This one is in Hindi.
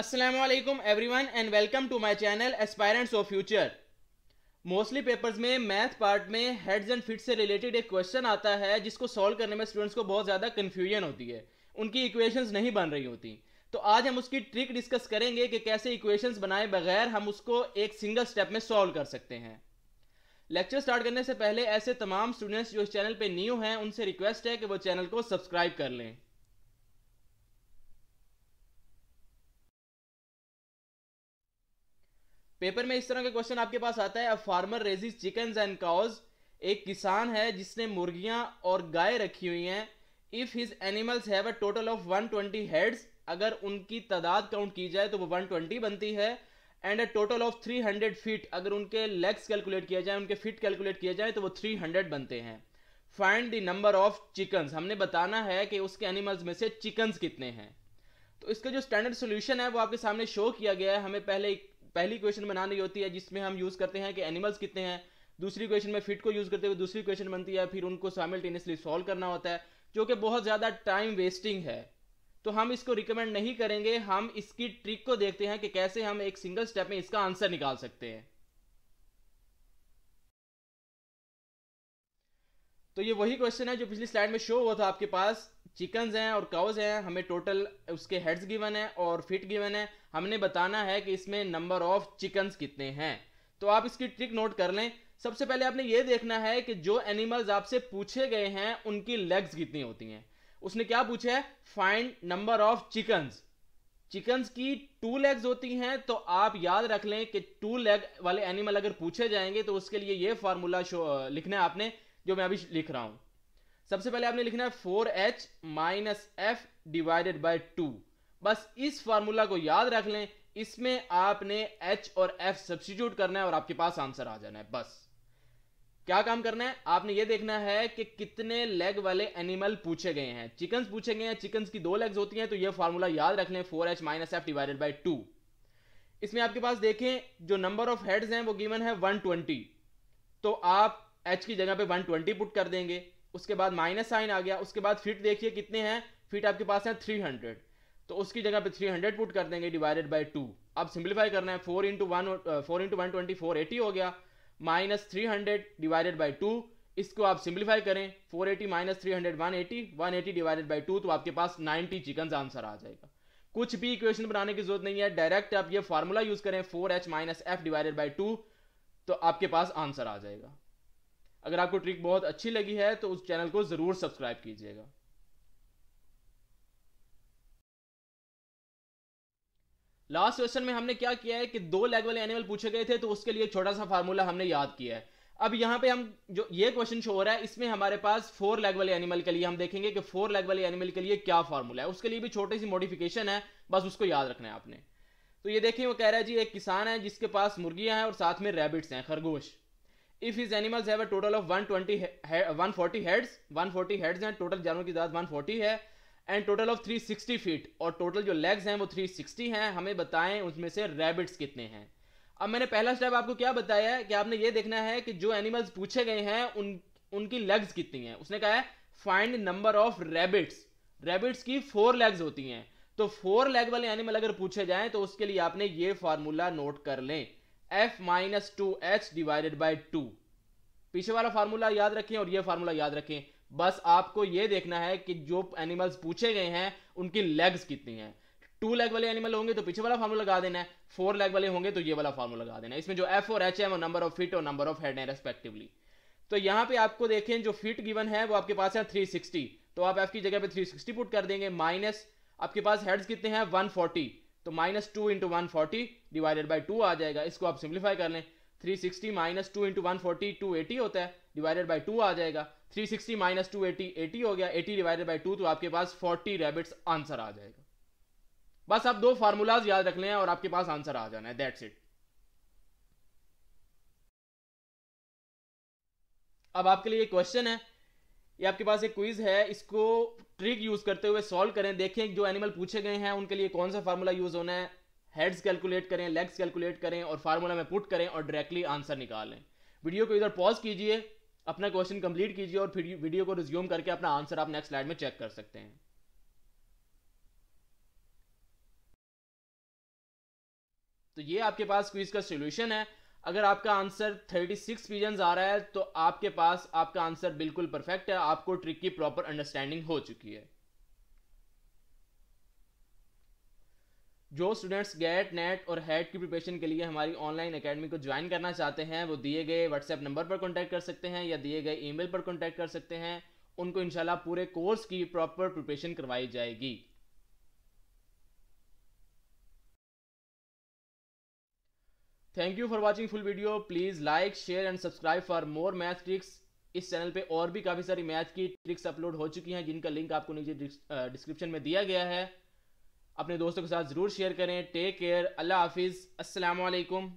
Aslam everyone and welcome to my channel aspirants of future mostly papers में मैथ पार्ट में हेड्स एंड फिट से रिलेटेड एक क्वेश्चन आता है जिसको सॉल्व करने में स्टूडेंट्स को बहुत ज़्यादा कन्फ्यूजन होती है उनकी इक्वेशंस नहीं बन रही होती तो आज हम उसकी ट्रिक डिस्कस करेंगे कि कैसे इक्वेशंस बनाए बगैर हम उसको एक सिंगल स्टेप में सॉल्व कर सकते हैं लेक्चर स्टार्ट करने से पहले ऐसे तमाम स्टूडेंट्स जो इस चैनल पर न्यू हैं उनसे रिक्वेस्ट है कि वो चैनल को सब्सक्राइब कर लें पेपर में इस तरह के क्वेश्चन आपके पास आता है a farmer raises chicken and cows एक किसान है जिसने मुर्गियां और गाय रखी हुई हैं if his animals have a total of 120 heads अगर उनकी तादाद काउंट की जाए तो वो 120 बनती है and a total of 300 feet अगर उनके लेग्स कैलकुलेट किया जाए उनके फीट कैलकुलेट किया जाए तो वो 300 बनते हैं find the number of chickens हमने बताना है कि उसके एनिमल्स में से चिकन्स कितने हैं तो इसका जो स्टैंडर्ड सोल्यूशन है वो आपके सामने शो किया गया है हमें पहले एक पहली क्वेश्चन बनानी होती है जिसमें हम यूज़ करते हैं कि एनिमल्स कितने हैं दूसरी क्वेश्चन में फिट को यूज़ करते हुए दूसरी क्वेश्चन बनती है फिर उनको साइमल्टेनियसली सॉल्व करना होता है जो कि बहुत ज़्यादा टाइम वेस्टिंग है तो हम इसको रिकमेंड नहीं करेंगे हम इसकी ट्रिक को देखते हैं कि कैसे हम एक सिंगल स्टेप में इसका आंसर निकाल सकते हैं तो ये वही क्वेश्चन है जो पिछली स्लाइड में शो हुआ था आपके पास चिकन्स हैं और काउज हैं हमें टोटल उसके हेड्स गिवन है और फिट गिवन है हमने बताना है कि इसमें नंबर ऑफ चिकन्स कितने हैं तो आप इसकी ट्रिक नोट कर लें सबसे पहले आपने ये देखना है कि जो एनिमल्स आपसे पूछे गए हैं उनकी लेग्स कितनी होती हैं उसने क्या पूछा है find number of chickens chickens की टू लेग्स होती हैं तो आप याद रख लें कि टू लेग वाले एनिमल अगर पूछे जाएंगे तो उसके लिए ये फार्मूला लिखना है आपने जो मैं अभी लिख रहा हूं सबसे पहले आपने लिखना है four H minus F divided by two बस इस फॉर्मूला को याद रख लें इसमें आपने H और F सब्सिट्यूट करना है और आपके पास आंसर आ जाना है बस क्या काम करना है आपने ये देखना है कि कितने लेग वाले एनिमल पूछे गए हैं चिकन्स पूछे गए हैं चिकन्स की दो लेग्स होती हैं तो ये फार्मूला याद रख लें four H minus F divided by two इसमें आपके पास देखें जो नंबर ऑफ हेड्स हैं वो गिवन है 120 तो आप H की जगह पे 120 पुट कर देंगे उसके बाद माइनस साइन आ गया उसके बाद फिट देखिए कितने हैं फिट आपके पास है थ्री हंड्रेड तो उसकी जगह पे थ्री हंड्रेड पुट कर देंगे डिवाइडेड बाय टू अब सिंप्लीफाई करना है four into one four into one twenty four eighty हो गया minus three hundred divided by two इसको आप सिंप्लीफाई करें four eighty minus three hundred one eighty one eighty divided by two तो आपके पास नाइनटी चिकन आंसर आ जाएगा कुछ भी इक्वेशन बनाने की जरूरत नहीं है डायरेक्ट आप ये फॉर्मूला यूज करें four H minus F divided by two तो आपके पास आंसर आ जाएगा अगर आपको ट्रिक बहुत अच्छी लगी है तो उस चैनल को ज़रूर सब्सक्राइब कीजिएगा लास्ट क्वेश्चन में हमने क्या किया है कि दो लेग वाले एनिमल पूछे गए थे तो उसके लिए छोटा सा फार्मूला हमने याद किया है अब यहां पे हम जो ये क्वेश्चन शो हो रहा है इसमें हमारे पास फोर लेग वाले एनिमल के लिए हम देखेंगे कि फोर लेग वाले एनिमल के लिए क्या फार्मूला है उसके लिए भी छोटी सी मॉडिफिकेशन है बस उसको याद रखना है आपने तो ये देखिए वो कह रहा है जी एक किसान है जिसके पास मुर्गियां हैं और साथ में रैबिट्स हैं खरगोश इफ his एनिमल्स have a total of 120 140 heads 140 heads हैं टोटल जानवर की तादाद 140 है एंड टोटल ऑफ 360 फीट और टोटल जो लेग्स हैं वो 360 हैं हमें बताएं उसमें से रैबिट्स कितने हैं अब मैंने पहला स्टेप आपको क्या बताया है कि आपने ये देखना है कि जो एनिमल्स पूछे गए हैं उन उनकी लेग्स कितनी हैं उसने कहा है find number of rabbits rabbits की फोर लेग्स होती हैं तो फोर लेग वाले एनिमल अगर पूछे जाएं तो उसके लिए आपने ये फार्मूला नोट कर लें F minus two H divided by two पीछे वाला फार्मूला याद रखें और ये फार्मूला याद रखें बस आपको ये देखना है कि जो एनिमल्स पूछे गए हैं उनकी लेग्स कितनी हैं टू लेग वाले एनिमल होंगे तो पीछे वाला फार्मूला लगा देना है फोर लेग वाले होंगे तो ये वाला फार्मूला लगा देना है इसमें जो एफ और एच है वो नंबर ऑफ फिट और नंबर ऑफ हेड है रेस्पेक्टिवली तो यहाँ पे आपको देखें जो फिट गिवन है वो आपके पास है सिक्सटी तो आप एफ की जगह पे 360 पुट कर देंगे माइनस आपके पास हेड्स कितने हैं 140 तो minus two into one forty divided by two आ जाएगा इसको आप सिंप्लीफाई कर लें three sixty minus two into one forty two eighty होता है डिवाइडेड बाई टू आ जाएगा three sixty minus two eighty eighty हो गया एटी डिवाइडेड बाई टू तो आपके पास फोर्टी रेबिट्स आंसर आ जाएगा बस आप दो फार्मूलाज याद रख लें और आपके पास आंसर आ जाना है दैट्स इट अब आपके लिए क्वेश्चन है ये आपके पास एक क्विज है इसको ट्रिक यूज करते हुए सॉल्व करें देखें जो एनिमल पूछे गए हैं उनके लिए कौन सा फार्मूला यूज होना है हेड्स कैलकुलेट करें लेग्स कैलकुलेट करें और फार्मूला में पुट करें और डायरेक्टली आंसर निकालें वीडियो को इधर पॉज कीजिए अपना क्वेश्चन कंप्लीट कीजिए और फिर वीडियो को रिज्यूम करके अपना आंसर आप नेक्स्ट स्लाइड में चेक कर सकते हैं तो ये आपके पास क्विज का सोल्यूशन है अगर आपका आंसर 36 सिक्स पीजन्स आ रहा है तो आपके पास आपका आंसर बिल्कुल परफेक्ट है आपको ट्रिक की प्रॉपर अंडरस्टैंडिंग हो चुकी है जो स्टूडेंट्स गेट नेट और हेड की प्रिपरेशन के लिए हमारी ऑनलाइन एकेडमी को ज्वाइन करना चाहते हैं वो दिए गए व्हाट्सएप नंबर पर कॉन्टैक्ट कर सकते हैं या दिए गए ईमेल पर कॉन्टैक्ट कर सकते हैं उनको इंशाल्लाह पूरे कोर्स की प्रॉपर प्रिपरेशन करवाई जाएगी thank you for watching full video please like share and subscribe for more math tricks इस चैनल पे और भी काफ़ी सारी मैथ की ट्रिक्स अपलोड हो चुकी हैं जिनका लिंक आपको नीचे डिस्क्रिप्शन में दिया गया है अपने दोस्तों के साथ ज़रूर शेयर करें टेक केयर अल्लाह हाफिज़ असलकम